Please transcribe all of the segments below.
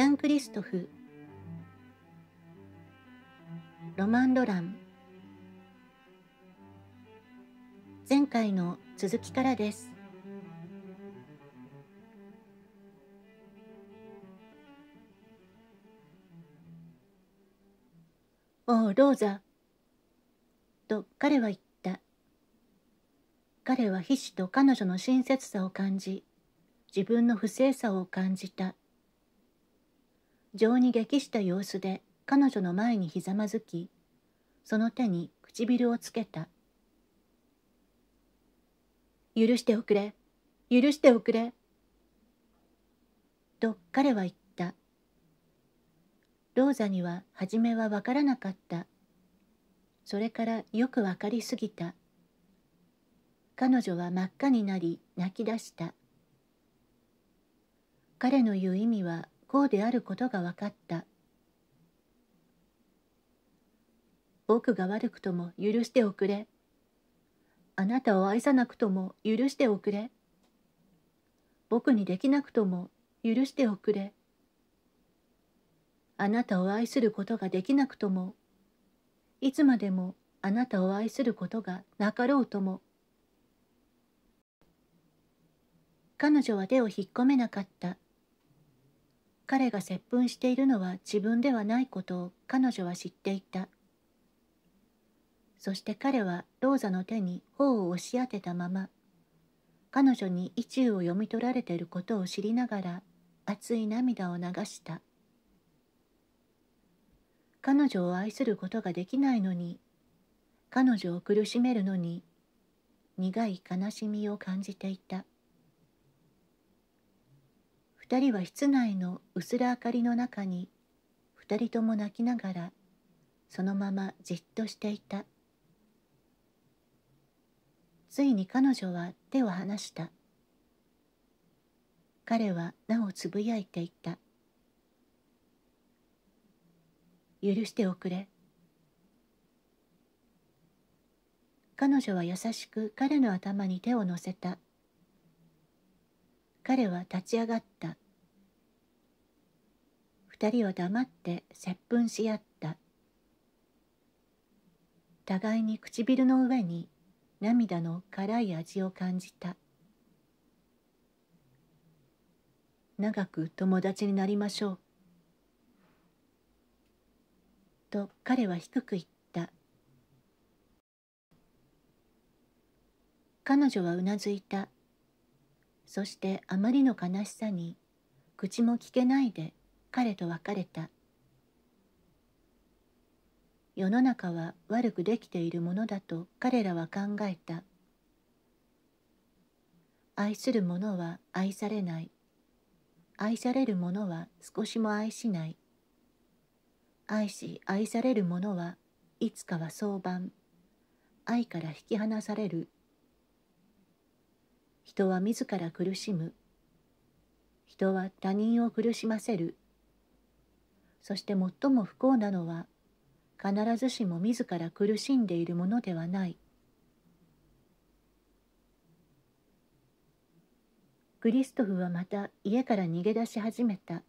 ジャン・クリストフロマン・ロラン前回の続きからです「おお、ローザ」と彼は言った彼は皮脂と彼女の親切さを感じ自分の不正さを感じた情に激した様子で彼女の前にひざまずきその手に唇をつけた「許しておくれ許しておくれ」と彼は言ったローザには初めは分からなかったそれからよく分かりすぎた彼女は真っ赤になり泣き出した彼の言う意味はこうであることが分かった僕が悪くとも許しておくれあなたを愛さなくとも許しておくれ僕にできなくとも許しておくれあなたを愛することができなくともいつまでもあなたを愛することがなかろうとも彼女は手を引っ込めなかった彼が接吻しているのは自分ではないことを彼女は知っていたそして彼はローザの手に頬を押し当てたまま彼女に意中を読み取られていることを知りながら熱い涙を流した彼女を愛することができないのに彼女を苦しめるのに苦い悲しみを感じていた2人は室内の薄ら明かりの中に2人とも泣きながらそのままじっとしていたついに彼女は手を離した彼はなおつぶやいていた「許しておくれ」彼女は優しく彼の頭に手を乗せた「彼は立ち上がった二人は黙って接吻し合った互いに唇の上に涙の辛い味を感じた長く友達になりましょうと彼は低く言った彼女はうなずいたそしてあまりの悲しさに口も聞けないで彼と別れた世の中は悪くできているものだと彼らは考えた愛する者は愛されない愛される者は少しも愛しない愛し愛される者はいつかは相番愛から引き離される人は自ら苦しむ人は他人を苦しませるそして最も不幸なのは必ずしも自ら苦しんでいるものではないクリストフはまた家から逃げ出し始めた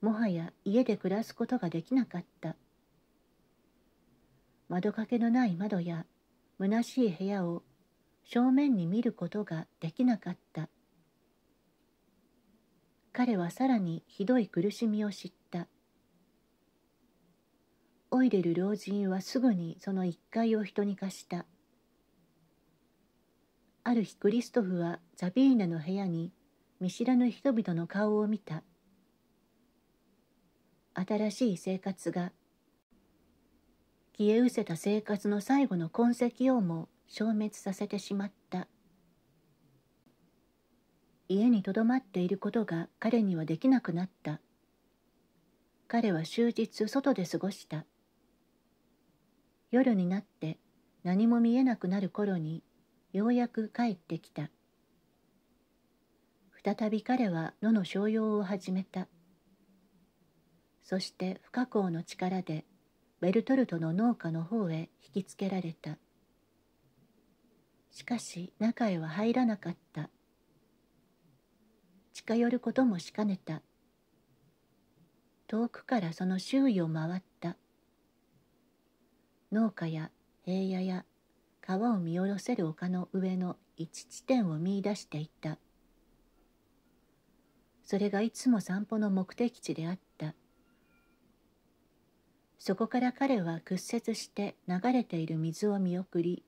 もはや家で暮らすことができなかった窓かけのない窓や虚しい部屋を正面に見ることができなかった彼はさらにひどい苦しみを知った老い出る老人はすぐにその一階を人に貸したある日クリストフはザビーナの部屋に見知らぬ人々の顔を見た新しい生活が消え失せた生活の最後の痕跡をも消滅させてしまった家にとどまっていることが彼にはできなくなった彼は終日外で過ごした夜になって何も見えなくなる頃にようやく帰ってきた再び彼は野の商用を始めたそして不可抗の力でベルトルトの農家の方へ引きつけられたしかし中へは入らなかった近寄ることもしかねた遠くからその周囲を回った農家や平野や川を見下ろせる丘の上の一地点を見いだしていたそれがいつも散歩の目的地であったそこから彼は屈折して流れている水を見送り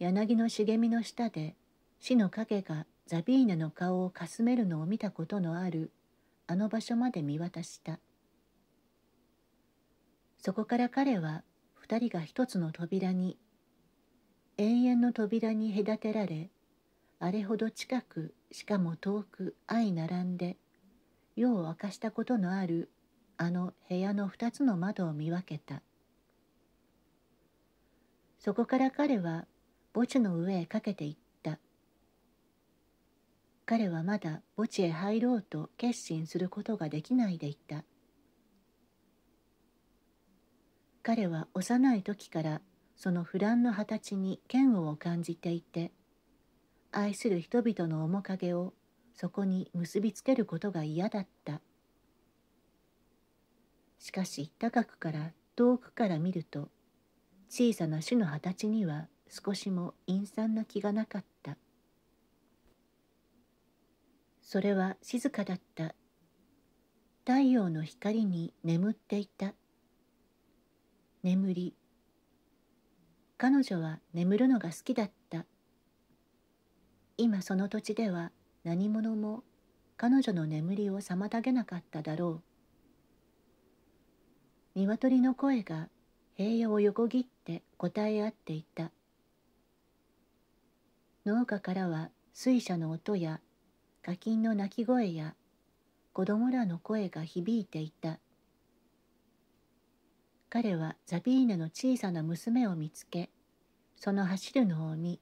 柳の茂みの下で死の影がザビーナの顔をかすめるのを見たことのあるあの場所まで見渡したそこから彼は二人が一つの扉に永遠の扉に隔てられあれほど近くしかも遠く相並んで夜を明かしたことのあるあの部屋の二つの窓を見分けたそこから彼は墓地の上へかけていった彼はまだ墓地へ入ろうと決心することができないでいた彼は幼い時からその不乱の形に嫌悪を感じていて愛する人々の面影をそこに結びつけることが嫌だったしかし高くから遠くから見ると小さな種の形には少しも陰惨な気がなかったそれは静かだった太陽の光に眠っていた眠り彼女は眠るのが好きだった今その土地では何者も彼女の眠りを妨げなかっただろう鶏の声が塀を横切って答え合っていた農家からは水車の音や課金の鳴き声や子供らの声が響いていた彼はザビーナの小さな娘を見つけその走るのを見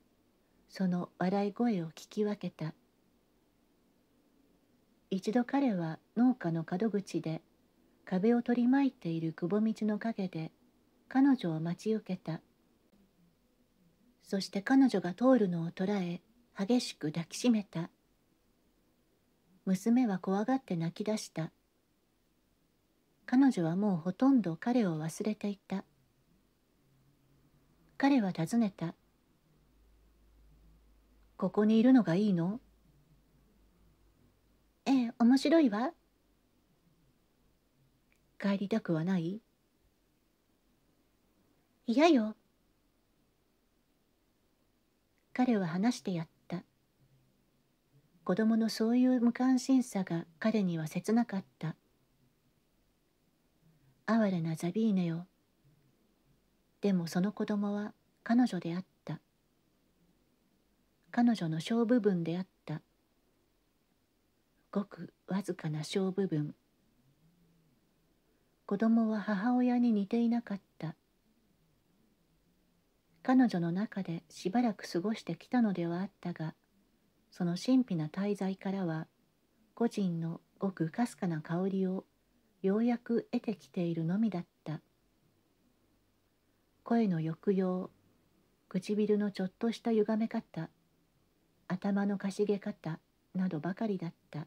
その笑い声を聞き分けた一度彼は農家の角口で壁を取り巻いているくぼみちの陰で彼女を待ち受けたそして彼女が通るのを捉え激しく抱きしめた娘は怖がって泣き出した彼女はもうほとんど彼を忘れていた彼は尋ねた「ここにいるのがいいの?」ええ面白いわ帰りたくはない嫌よ彼は話してやった子供のそういう無関心さが彼には切なかった哀れなザビーネよでもその子供は彼女であった彼女の小部分であったごくわずかな小部分子供は母親に似ていなかっ彼女の中でしばらく過ごしてきたのではあったがその神秘な滞在からは個人のごくかすかな香りをようやく得てきているのみだった声の抑揚唇のちょっとした歪め方頭のかしげ方などばかりだった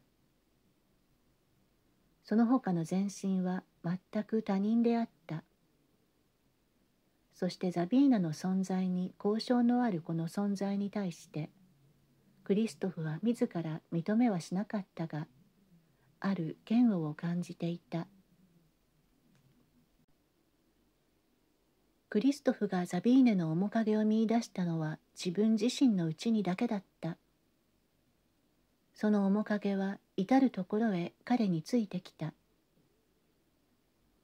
その他の全身は全く他人であったそしてザビーナの存在に交渉のあるこの存在に対してクリストフは自ら認めはしなかったがある嫌悪を感じていたクリストフがザビーネの面影を見いだしたのは自分自身のうちにだけだったその面影は至る所へ彼についてきた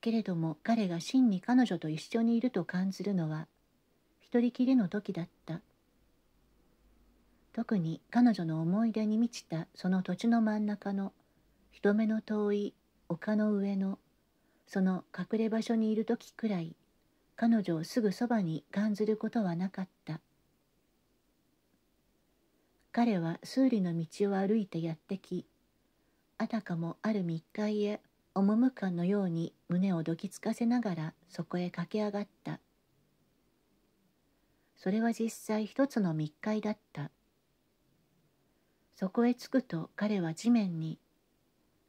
けれども彼が真に彼女と一緒にいると感じるのは一人きりの時だった特に彼女の思い出に満ちたその土地の真ん中の人目の遠い丘の上のその隠れ場所にいる時くらい彼女をすぐそばに感じることはなかった彼は数理の道を歩いてやってきあたかもある密会へおもむかのように胸をどきつかせながらそこへ駆け上がったそれは実際一つの密会だったそこへ着くと彼は地面に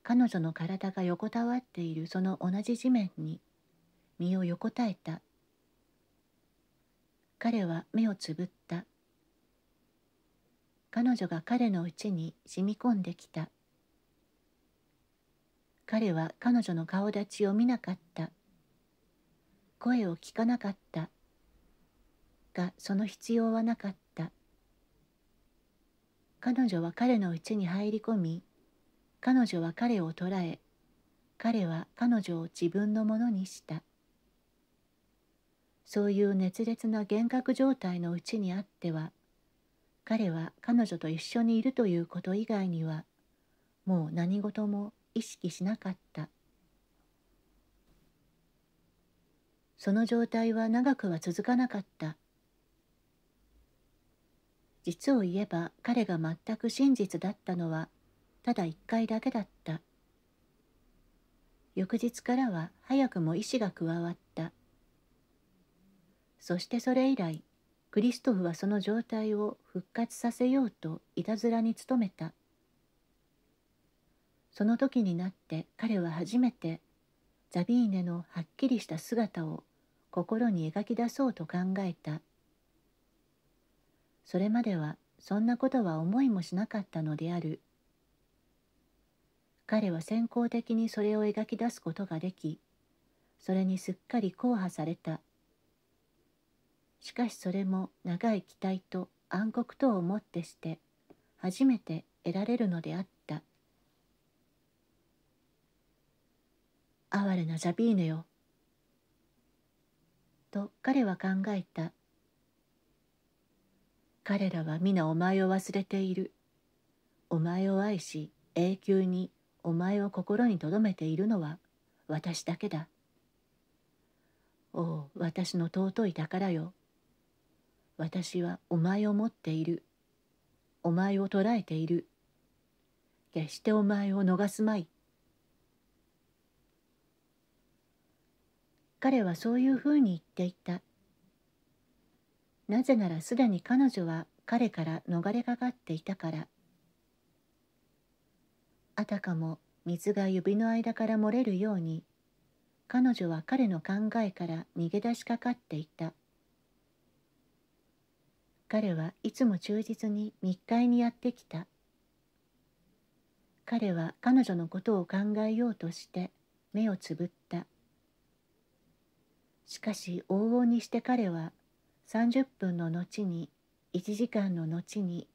彼女の体が横たわっているその同じ地面に身を横たえた彼は目をつぶった彼女が彼のうちに染み込んできた彼は彼女の顔立ちを見なかった。声を聞かなかった。がその必要はなかった。彼女は彼の家に入り込み、彼女は彼を捉え、彼は彼女を自分のものにした。そういう熱烈な幻覚状態のうちにあっては、彼は彼女と一緒にいるということ以外には、もう何事も意識しなかったその状態は長くは続かなかった実を言えば彼が全く真実だったのはただ一回だけだった翌日からは早くも意志が加わったそしてそれ以来クリストフはその状態を復活させようといたずらに努めたその時になって彼は初めてザビーネのはっきりした姿を心に描き出そうと考えたそれまではそんなことは思いもしなかったのである彼は先行的にそれを描き出すことができそれにすっかり硬破されたしかしそれも長い期待と暗黒とをもってして初めて得られるのであった哀れなジャビーヌよ。と彼は考えた。彼らは皆お前を忘れている。お前を愛し永久にお前を心に留めているのは私だけだ。おお私の尊い宝よ。私はお前を持っている。お前を捕らえている。決してお前を逃すまい。彼はそういうふうに言っていたなぜならすでに彼女は彼から逃れかかっていたからあたかも水が指の間から漏れるように彼女は彼の考えから逃げ出しかかっていた彼はいつも忠実に密会にやってきた彼は彼女のことを考えようとして目をつぶったしかし往々にして彼は30分の後に1時間の後に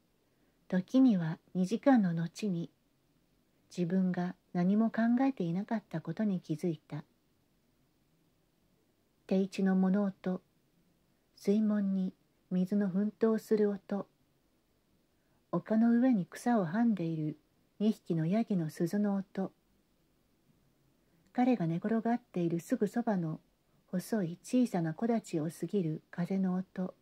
時には2時間の後に自分が何も考えていなかったことに気づいた定一の物音水門に水の奮闘する音丘の上に草をはんでいる2匹のヤギの鈴の音彼が寝転がっているすぐそばの細い小さな木立を過ぎる風の音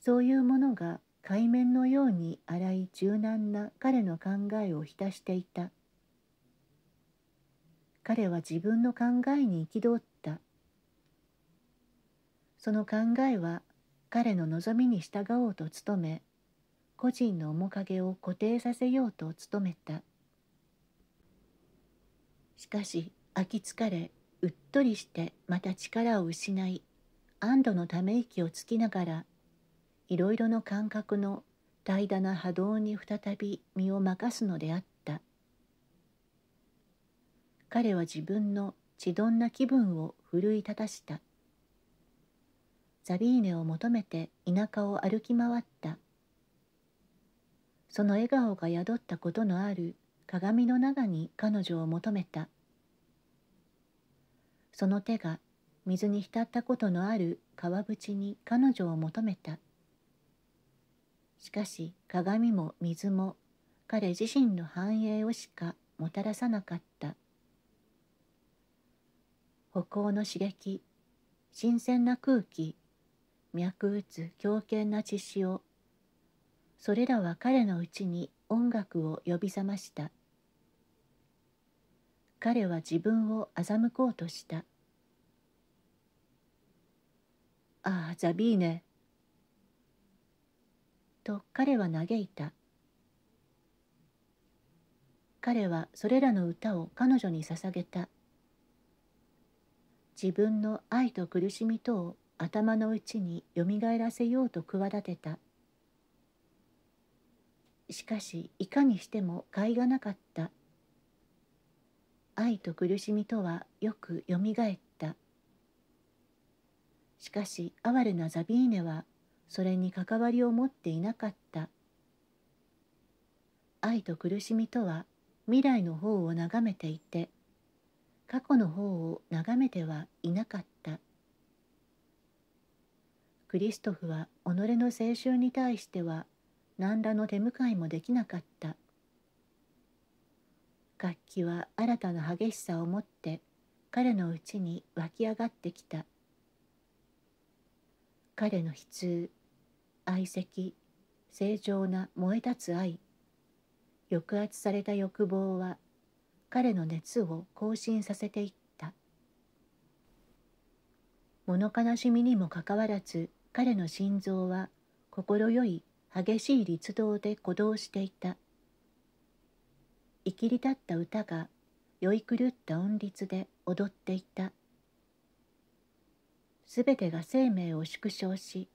そういうものが海面のように荒い柔軟な彼の考えを浸していた彼は自分の考えに憤ったその考えは彼の望みに従おうと努め個人の面影を固定させようと努めたしかし飽き疲れうっとりしてまた力を失い安堵のため息をつきながらいろいろの感覚の怠惰な波動に再び身を任すのであった彼は自分の血どんな気分を奮い立たしたザビーネを求めて田舎を歩き回ったその笑顔が宿ったことのある鏡の中に彼女を求めた「その手が水に浸ったことのある川淵に彼女を求めたしかし鏡も水も彼自身の繁栄をしかもたらさなかった歩行の刺激新鮮な空気脈打つ強犬な血潮それらは彼のうちに音楽を呼び覚ました「彼は自分を欺こうとした「ああザビーネ」と彼は嘆いた彼はそれらの歌を彼女に捧げた自分の愛と苦しみとを頭の内によみがえらせようと企てたしかしいかにしても甲斐がなかった「愛と苦しみとはよくよみがえったしかし哀れなザビーネはそれに関わりを持っていなかった愛と苦しみとは未来の方を眺めていて過去の方を眺めてはいなかったクリストフは己の青春に対しては何らの手向かいもできなかった楽器は新たな激しさを持って彼のうちに湧き上がってきた彼の悲痛愛席正常な燃え立つ愛抑圧された欲望は彼の熱を更新させていった物悲しみにもかかわらず彼の心臓は快い激しい律動で鼓動していた生きり立った歌が酔い狂った音律で踊っていたすべてが生命を縮小し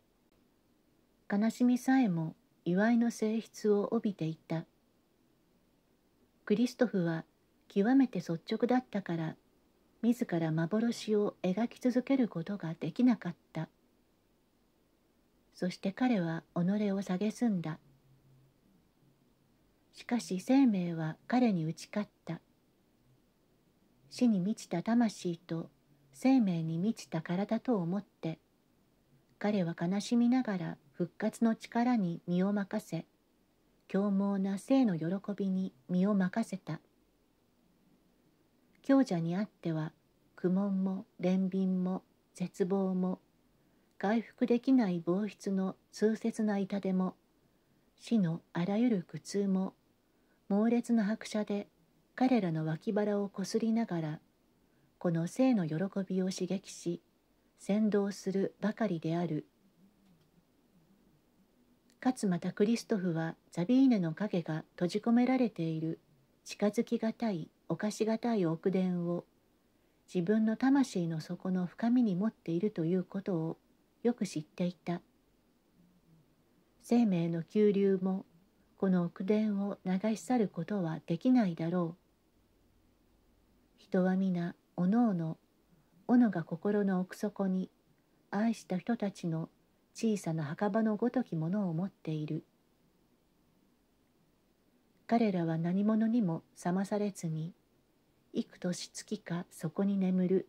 悲しみさえも祝いの性質を帯びていたクリストフは極めて率直だったから自ら幻を描き続けることができなかったそして彼は己を蔑んだしかし生命は彼に打ち勝った死に満ちた魂と生命に満ちた体と思って彼は悲しみながら復活の力に身を任せ凶猛な生の喜びに身を任せた強者にあっては苦悶も憐憫も絶望も回復できない防筆の痛切な痛手も死のあらゆる苦痛も猛烈な拍車で彼らの脇腹をこすりながらこの性の喜びを刺激し先導するばかりであるかつまたクリストフはザビーネの影が閉じ込められている近づきがたい犯しがたい奥伝を自分の魂の底の深みに持っているということをよく知っていた生命の急流もこの億伝を流し去ることはできないだろう。人は皆、おのおの、斧が心の奥底に、愛した人たちの小さな墓場のごときものを持っている。彼らは何者にも覚まされずに、幾年月かそこに眠る。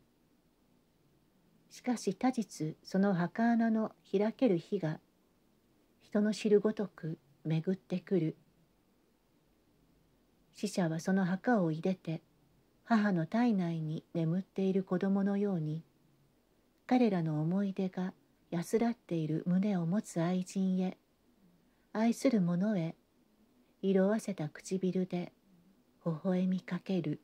しかし他日その墓穴の開ける日が人の知るごとく巡ってくる死者はその墓をいれて母の体内に眠っている子供のように彼らの思い出が安らっている胸を持つ愛人へ愛する者へ色あせた唇で微笑みかける。